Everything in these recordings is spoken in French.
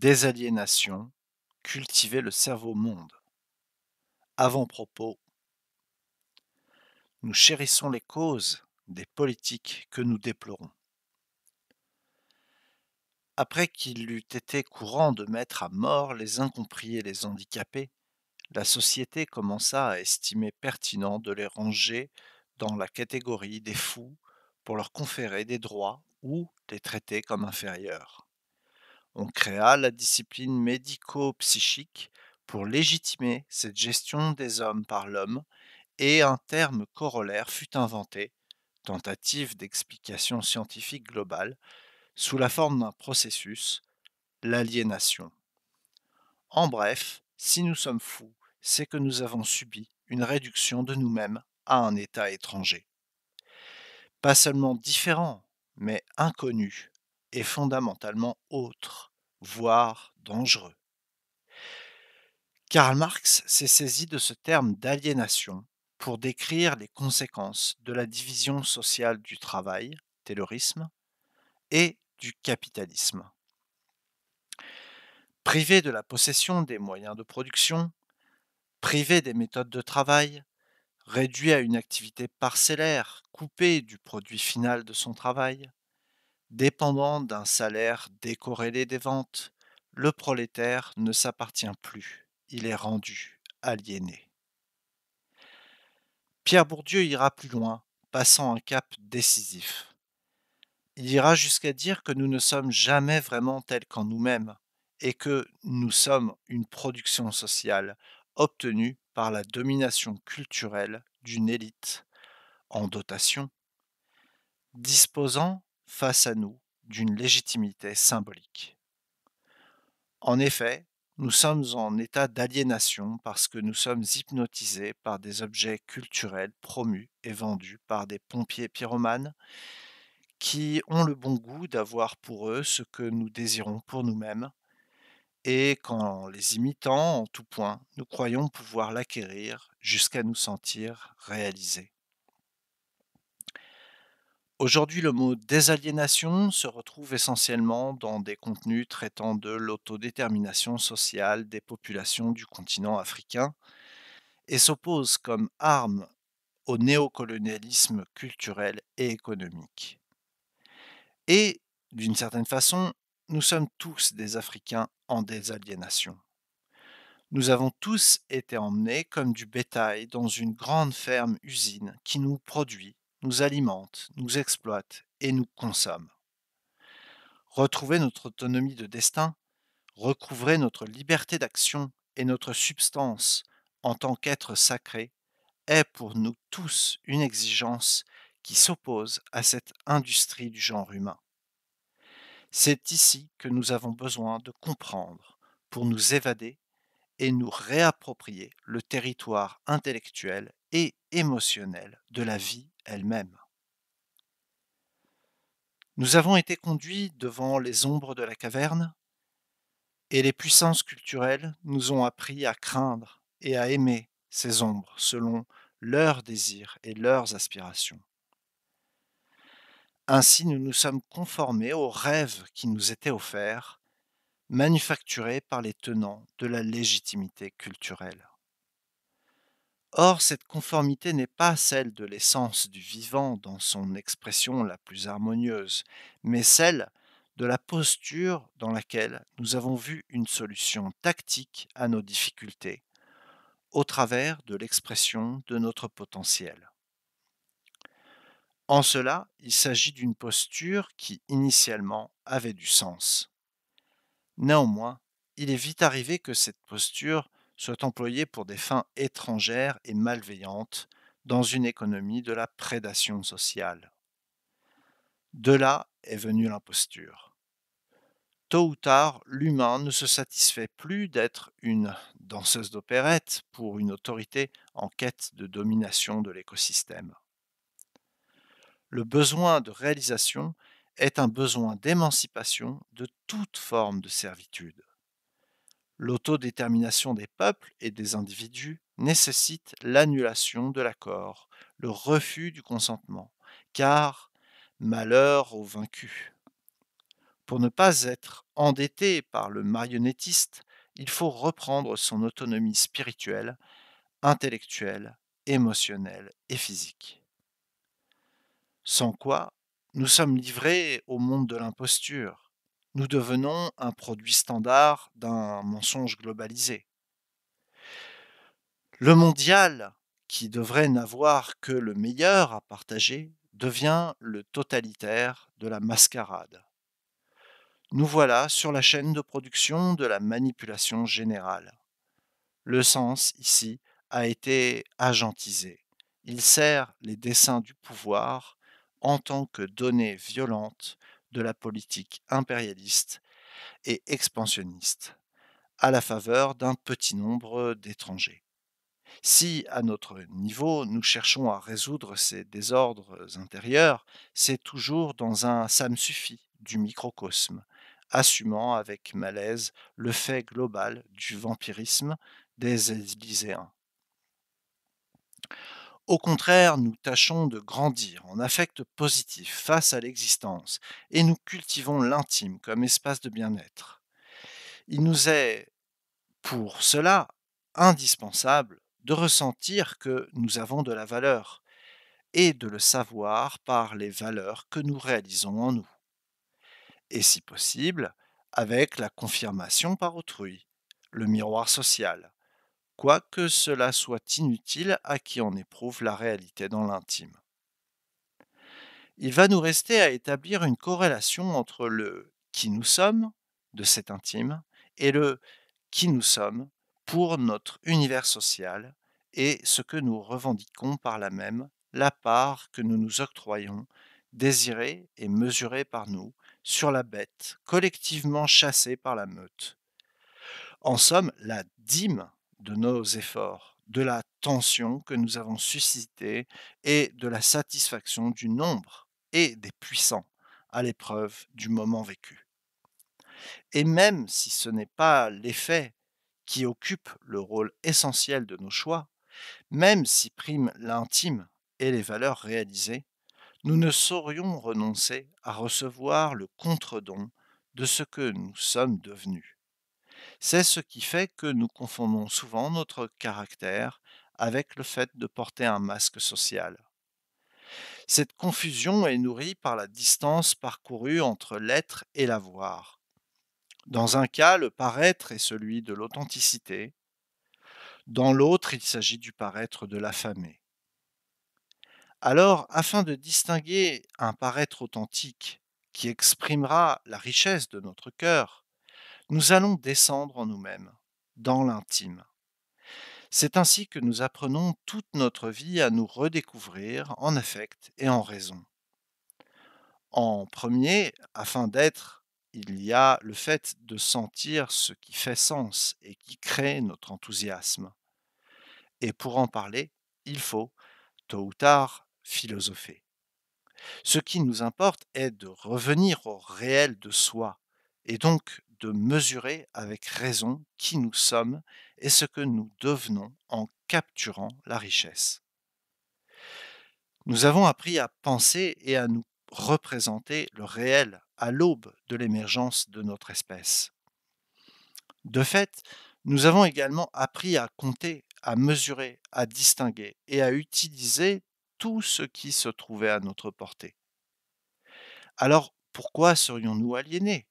Désaliénation, cultiver le cerveau-monde. Avant-propos. Nous chérissons les causes des politiques que nous déplorons. Après qu'il eût été courant de mettre à mort les incompris et les handicapés, la société commença à estimer pertinent de les ranger dans la catégorie des fous pour leur conférer des droits ou les traiter comme inférieurs on créa la discipline médico-psychique pour légitimer cette gestion des hommes par l'homme et un terme corollaire fut inventé, tentative d'explication scientifique globale, sous la forme d'un processus, l'aliénation. En bref, si nous sommes fous, c'est que nous avons subi une réduction de nous-mêmes à un état étranger. Pas seulement différent, mais inconnu et fondamentalement autre voire dangereux. Karl Marx s'est saisi de ce terme d'aliénation pour décrire les conséquences de la division sociale du travail, terrorisme, et du capitalisme. Privé de la possession des moyens de production, privé des méthodes de travail, réduit à une activité parcellaire, coupé du produit final de son travail, Dépendant d'un salaire décorrélé des ventes, le prolétaire ne s'appartient plus, il est rendu, aliéné. Pierre Bourdieu ira plus loin, passant un cap décisif. Il ira jusqu'à dire que nous ne sommes jamais vraiment tels qu'en nous-mêmes et que nous sommes une production sociale obtenue par la domination culturelle d'une élite en dotation, disposant face à nous d'une légitimité symbolique. En effet, nous sommes en état d'aliénation parce que nous sommes hypnotisés par des objets culturels promus et vendus par des pompiers pyromanes qui ont le bon goût d'avoir pour eux ce que nous désirons pour nous-mêmes, et qu'en les imitant en tout point, nous croyons pouvoir l'acquérir jusqu'à nous sentir réalisés. Aujourd'hui, le mot désaliénation se retrouve essentiellement dans des contenus traitant de l'autodétermination sociale des populations du continent africain et s'oppose comme arme au néocolonialisme culturel et économique. Et, d'une certaine façon, nous sommes tous des Africains en désaliénation. Nous avons tous été emmenés comme du bétail dans une grande ferme-usine qui nous produit nous alimente, nous exploite et nous consomme. Retrouver notre autonomie de destin, recouvrer notre liberté d'action et notre substance en tant qu'être sacré est pour nous tous une exigence qui s'oppose à cette industrie du genre humain. C'est ici que nous avons besoin de comprendre pour nous évader et nous réapproprier le territoire intellectuel et émotionnel de la vie elle-même. Nous avons été conduits devant les ombres de la caverne, et les puissances culturelles nous ont appris à craindre et à aimer ces ombres selon leurs désirs et leurs aspirations. Ainsi nous nous sommes conformés aux rêves qui nous étaient offerts manufacturée par les tenants de la légitimité culturelle. Or, cette conformité n'est pas celle de l'essence du vivant dans son expression la plus harmonieuse, mais celle de la posture dans laquelle nous avons vu une solution tactique à nos difficultés, au travers de l'expression de notre potentiel. En cela, il s'agit d'une posture qui initialement avait du sens. Néanmoins, il est vite arrivé que cette posture soit employée pour des fins étrangères et malveillantes dans une économie de la prédation sociale. De là est venue l'imposture. Tôt ou tard, l'humain ne se satisfait plus d'être une danseuse d'opérette pour une autorité en quête de domination de l'écosystème. Le besoin de réalisation est un besoin d'émancipation de toute forme de servitude. L'autodétermination des peuples et des individus nécessite l'annulation de l'accord, le refus du consentement, car malheur aux vaincus. Pour ne pas être endetté par le marionnettiste, il faut reprendre son autonomie spirituelle, intellectuelle, émotionnelle et physique. Sans quoi nous sommes livrés au monde de l'imposture. Nous devenons un produit standard d'un mensonge globalisé. Le mondial, qui devrait n'avoir que le meilleur à partager, devient le totalitaire de la mascarade. Nous voilà sur la chaîne de production de la manipulation générale. Le sens, ici, a été agentisé. Il sert les desseins du pouvoir en tant que donnée violente de la politique impérialiste et expansionniste, à la faveur d'un petit nombre d'étrangers. Si, à notre niveau, nous cherchons à résoudre ces désordres intérieurs, c'est toujours dans un ça suffit du microcosme, assumant avec malaise le fait global du vampirisme des Élyséens. Au contraire, nous tâchons de grandir en affect positif face à l'existence et nous cultivons l'intime comme espace de bien-être. Il nous est, pour cela, indispensable de ressentir que nous avons de la valeur et de le savoir par les valeurs que nous réalisons en nous. Et si possible, avec la confirmation par autrui, le miroir social, quoique cela soit inutile à qui en éprouve la réalité dans l'intime. Il va nous rester à établir une corrélation entre le qui nous sommes de cet intime et le qui nous sommes pour notre univers social et ce que nous revendiquons par la même, la part que nous nous octroyons, désirée et mesurée par nous, sur la bête, collectivement chassée par la meute. En somme, la dîme de nos efforts, de la tension que nous avons suscitée et de la satisfaction du nombre et des puissants à l'épreuve du moment vécu. Et même si ce n'est pas l'effet qui occupe le rôle essentiel de nos choix, même si prime l'intime et les valeurs réalisées, nous ne saurions renoncer à recevoir le contre-don de ce que nous sommes devenus c'est ce qui fait que nous confondons souvent notre caractère avec le fait de porter un masque social. Cette confusion est nourrie par la distance parcourue entre l'être et l'avoir. Dans un cas, le paraître est celui de l'authenticité. Dans l'autre, il s'agit du paraître de l'affamé. Alors, afin de distinguer un paraître authentique qui exprimera la richesse de notre cœur nous allons descendre en nous-mêmes, dans l'intime. C'est ainsi que nous apprenons toute notre vie à nous redécouvrir en affect et en raison. En premier, afin d'être, il y a le fait de sentir ce qui fait sens et qui crée notre enthousiasme. Et pour en parler, il faut, tôt ou tard, philosopher. Ce qui nous importe est de revenir au réel de soi, et donc de mesurer avec raison qui nous sommes et ce que nous devenons en capturant la richesse. Nous avons appris à penser et à nous représenter le réel à l'aube de l'émergence de notre espèce. De fait, nous avons également appris à compter, à mesurer, à distinguer et à utiliser tout ce qui se trouvait à notre portée. Alors pourquoi serions-nous aliénés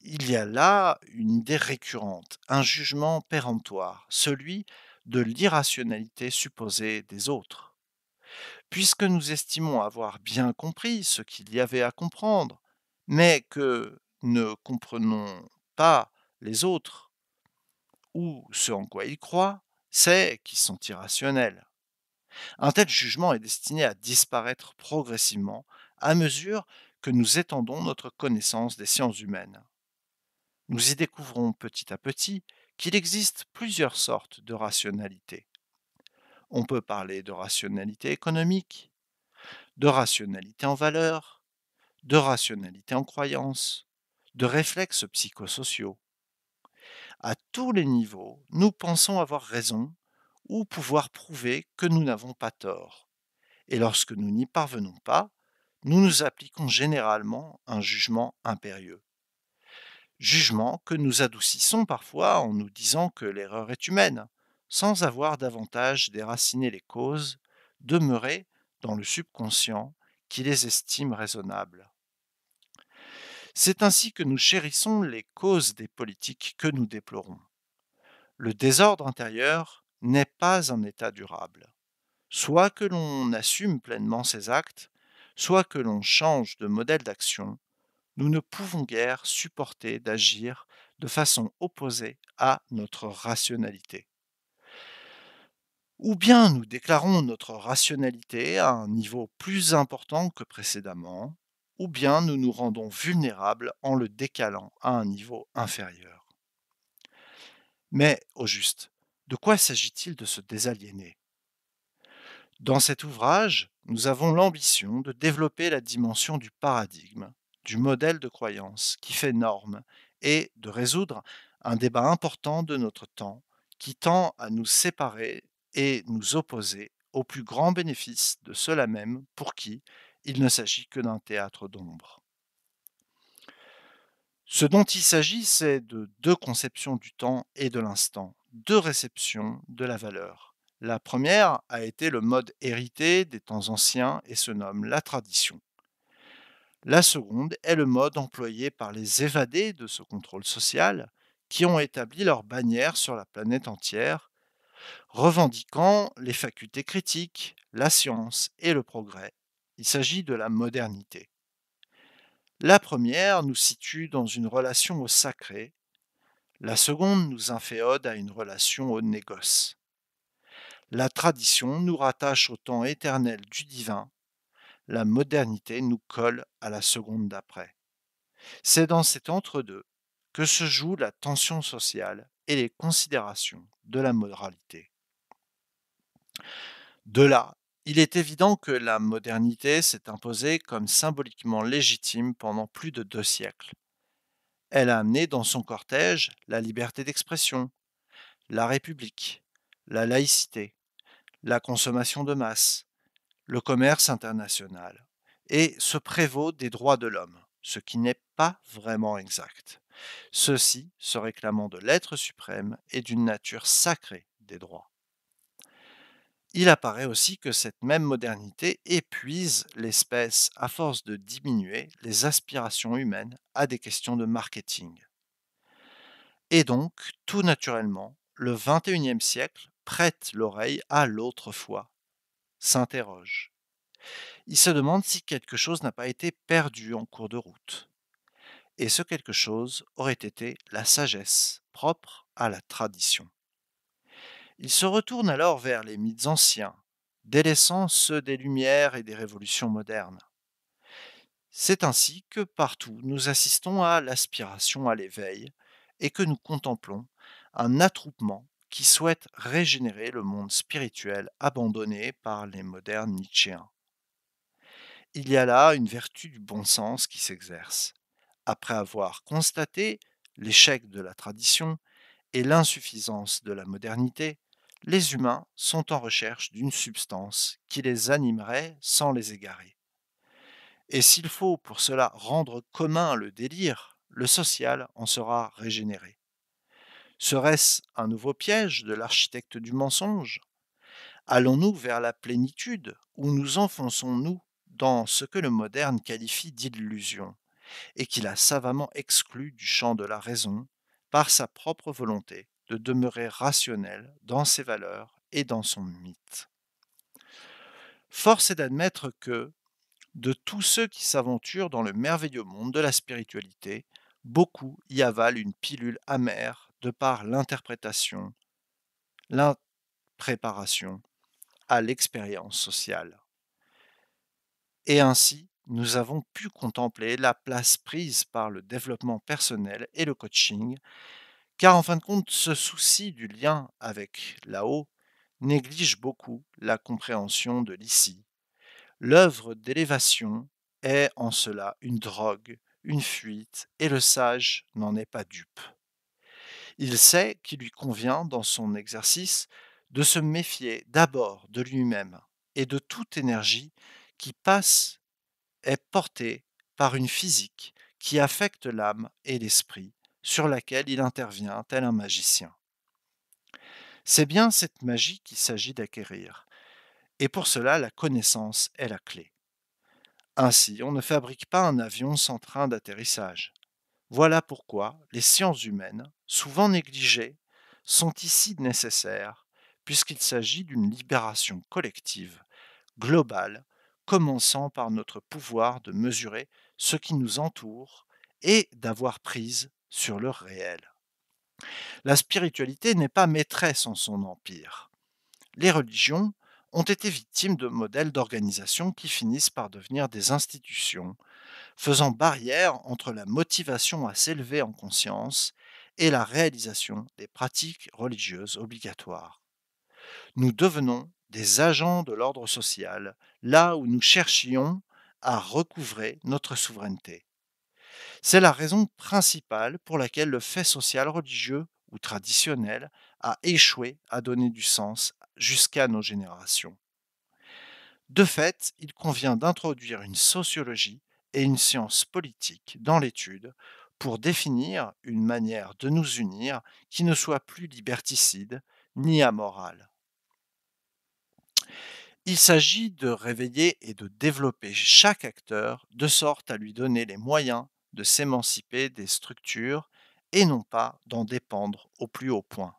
il y a là une idée récurrente, un jugement péremptoire, celui de l'irrationalité supposée des autres. Puisque nous estimons avoir bien compris ce qu'il y avait à comprendre, mais que ne comprenons pas les autres ou ce en quoi ils croient, c'est qu'ils sont irrationnels. Un tel jugement est destiné à disparaître progressivement à mesure que nous étendons notre connaissance des sciences humaines. Nous y découvrons petit à petit qu'il existe plusieurs sortes de rationalité. On peut parler de rationalité économique, de rationalité en valeur, de rationalité en croyance, de réflexes psychosociaux. À tous les niveaux, nous pensons avoir raison ou pouvoir prouver que nous n'avons pas tort. Et lorsque nous n'y parvenons pas, nous nous appliquons généralement un jugement impérieux. Jugement que nous adoucissons parfois en nous disant que l'erreur est humaine, sans avoir davantage déraciné les causes demeurées dans le subconscient qui les estime raisonnables. C'est ainsi que nous chérissons les causes des politiques que nous déplorons. Le désordre intérieur n'est pas un état durable. Soit que l'on assume pleinement ses actes, soit que l'on change de modèle d'action, nous ne pouvons guère supporter d'agir de façon opposée à notre rationalité. Ou bien nous déclarons notre rationalité à un niveau plus important que précédemment, ou bien nous nous rendons vulnérables en le décalant à un niveau inférieur. Mais, au juste, de quoi s'agit-il de se désaliéner dans cet ouvrage, nous avons l'ambition de développer la dimension du paradigme, du modèle de croyance qui fait norme et de résoudre un débat important de notre temps qui tend à nous séparer et nous opposer au plus grand bénéfice de ceux-là même pour qui il ne s'agit que d'un théâtre d'ombre. Ce dont il s'agit, c'est de deux conceptions du temps et de l'instant, deux réceptions de la valeur la première a été le mode hérité des temps anciens et se nomme la tradition. La seconde est le mode employé par les évadés de ce contrôle social qui ont établi leur bannière sur la planète entière, revendiquant les facultés critiques, la science et le progrès. Il s'agit de la modernité. La première nous situe dans une relation au sacré, la seconde nous inféode à une relation au négoce. La tradition nous rattache au temps éternel du divin, la modernité nous colle à la seconde d'après. C'est dans cet entre-deux que se joue la tension sociale et les considérations de la moralité. De là, il est évident que la modernité s'est imposée comme symboliquement légitime pendant plus de deux siècles. Elle a amené dans son cortège la liberté d'expression, la République, la laïcité, la consommation de masse, le commerce international, et se prévaut des droits de l'homme, ce qui n'est pas vraiment exact. Ceci se réclamant de l'être suprême et d'une nature sacrée des droits. Il apparaît aussi que cette même modernité épuise l'espèce à force de diminuer les aspirations humaines à des questions de marketing. Et donc, tout naturellement, le XXIe siècle prête l'oreille à l'autre foi, s'interroge. Il se demande si quelque chose n'a pas été perdu en cours de route. Et ce quelque chose aurait été la sagesse propre à la tradition. Il se retourne alors vers les mythes anciens, délaissant ceux des Lumières et des révolutions modernes. C'est ainsi que partout nous assistons à l'aspiration à l'éveil et que nous contemplons un attroupement qui souhaite régénérer le monde spirituel abandonné par les modernes Nietzschéens. Il y a là une vertu du bon sens qui s'exerce. Après avoir constaté l'échec de la tradition et l'insuffisance de la modernité, les humains sont en recherche d'une substance qui les animerait sans les égarer. Et s'il faut pour cela rendre commun le délire, le social en sera régénéré. Serait-ce un nouveau piège de l'architecte du mensonge Allons-nous vers la plénitude ou nous enfonçons-nous dans ce que le moderne qualifie d'illusion et qu'il a savamment exclu du champ de la raison par sa propre volonté de demeurer rationnel dans ses valeurs et dans son mythe. Force est d'admettre que, de tous ceux qui s'aventurent dans le merveilleux monde de la spiritualité, beaucoup y avalent une pilule amère de par l'interprétation, la préparation à l'expérience sociale. Et ainsi, nous avons pu contempler la place prise par le développement personnel et le coaching, car en fin de compte, ce souci du lien avec là-haut néglige beaucoup la compréhension de l'ici. L'œuvre d'élévation est en cela une drogue, une fuite, et le sage n'en est pas dupe. Il sait qu'il lui convient, dans son exercice, de se méfier d'abord de lui-même et de toute énergie qui passe, est portée par une physique qui affecte l'âme et l'esprit, sur laquelle il intervient tel un magicien. C'est bien cette magie qu'il s'agit d'acquérir, et pour cela la connaissance est la clé. Ainsi, on ne fabrique pas un avion sans train d'atterrissage. Voilà pourquoi les sciences humaines, souvent négligées, sont ici nécessaires, puisqu'il s'agit d'une libération collective, globale, commençant par notre pouvoir de mesurer ce qui nous entoure et d'avoir prise sur le réel. La spiritualité n'est pas maîtresse en son empire. Les religions ont été victimes de modèles d'organisation qui finissent par devenir des institutions faisant barrière entre la motivation à s'élever en conscience et la réalisation des pratiques religieuses obligatoires. Nous devenons des agents de l'ordre social, là où nous cherchions à recouvrer notre souveraineté. C'est la raison principale pour laquelle le fait social religieux ou traditionnel a échoué à donner du sens jusqu'à nos générations. De fait, il convient d'introduire une sociologie et une science politique dans l'étude pour définir une manière de nous unir qui ne soit plus liberticide ni amorale. Il s'agit de réveiller et de développer chaque acteur de sorte à lui donner les moyens de s'émanciper des structures et non pas d'en dépendre au plus haut point.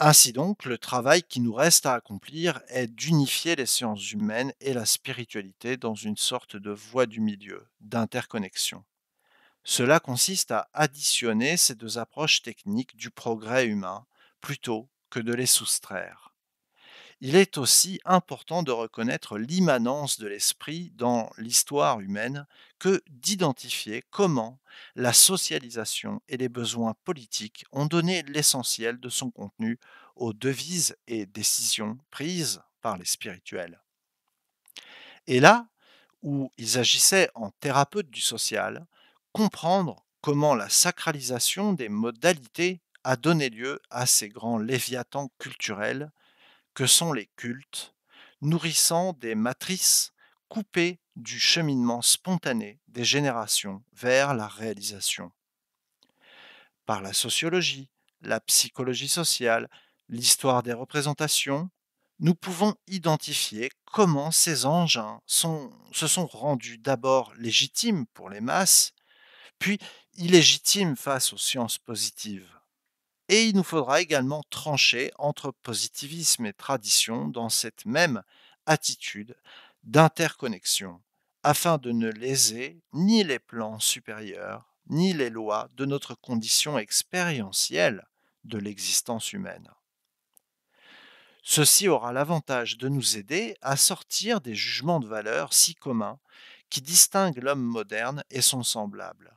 Ainsi donc, le travail qui nous reste à accomplir est d'unifier les sciences humaines et la spiritualité dans une sorte de voie du milieu, d'interconnexion. Cela consiste à additionner ces deux approches techniques du progrès humain plutôt que de les soustraire il est aussi important de reconnaître l'immanence de l'esprit dans l'histoire humaine que d'identifier comment la socialisation et les besoins politiques ont donné l'essentiel de son contenu aux devises et décisions prises par les spirituels. Et là où ils agissaient en thérapeutes du social, comprendre comment la sacralisation des modalités a donné lieu à ces grands léviathans culturels que sont les cultes, nourrissant des matrices coupées du cheminement spontané des générations vers la réalisation. Par la sociologie, la psychologie sociale, l'histoire des représentations, nous pouvons identifier comment ces engins se sont rendus d'abord légitimes pour les masses, puis illégitimes face aux sciences positives. Et il nous faudra également trancher entre positivisme et tradition dans cette même attitude d'interconnexion, afin de ne léser ni les plans supérieurs, ni les lois de notre condition expérientielle de l'existence humaine. Ceci aura l'avantage de nous aider à sortir des jugements de valeur si communs qui distinguent l'homme moderne et son semblable.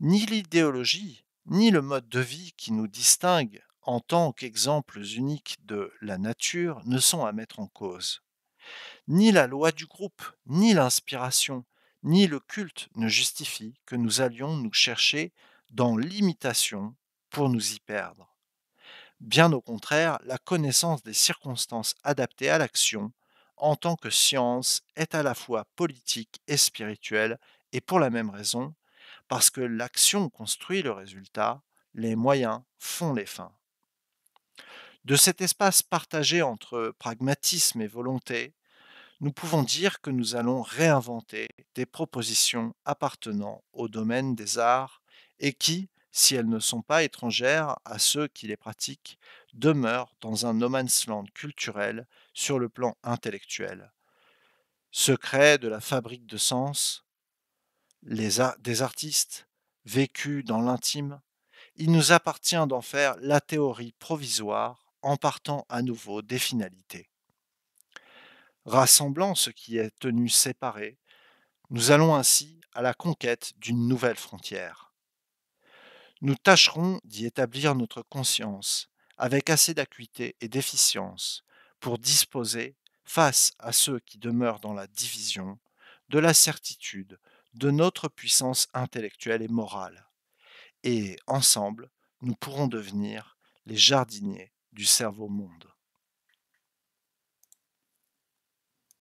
Ni l'idéologie, ni le mode de vie qui nous distingue en tant qu'exemples uniques de la nature ne sont à mettre en cause. Ni la loi du groupe, ni l'inspiration, ni le culte ne justifient que nous allions nous chercher dans l'imitation pour nous y perdre. Bien au contraire, la connaissance des circonstances adaptées à l'action en tant que science est à la fois politique et spirituelle, et pour la même raison, parce que l'action construit le résultat, les moyens font les fins. De cet espace partagé entre pragmatisme et volonté, nous pouvons dire que nous allons réinventer des propositions appartenant au domaine des arts et qui, si elles ne sont pas étrangères à ceux qui les pratiquent, demeurent dans un no man's land culturel sur le plan intellectuel. Secret de la fabrique de sens, des artistes, vécus dans l'intime, il nous appartient d'en faire la théorie provisoire en partant à nouveau des finalités. Rassemblant ce qui est tenu séparé, nous allons ainsi à la conquête d'une nouvelle frontière. Nous tâcherons d'y établir notre conscience avec assez d'acuité et d'efficience pour disposer, face à ceux qui demeurent dans la division, de la certitude de notre puissance intellectuelle et morale. Et ensemble, nous pourrons devenir les jardiniers du cerveau-monde.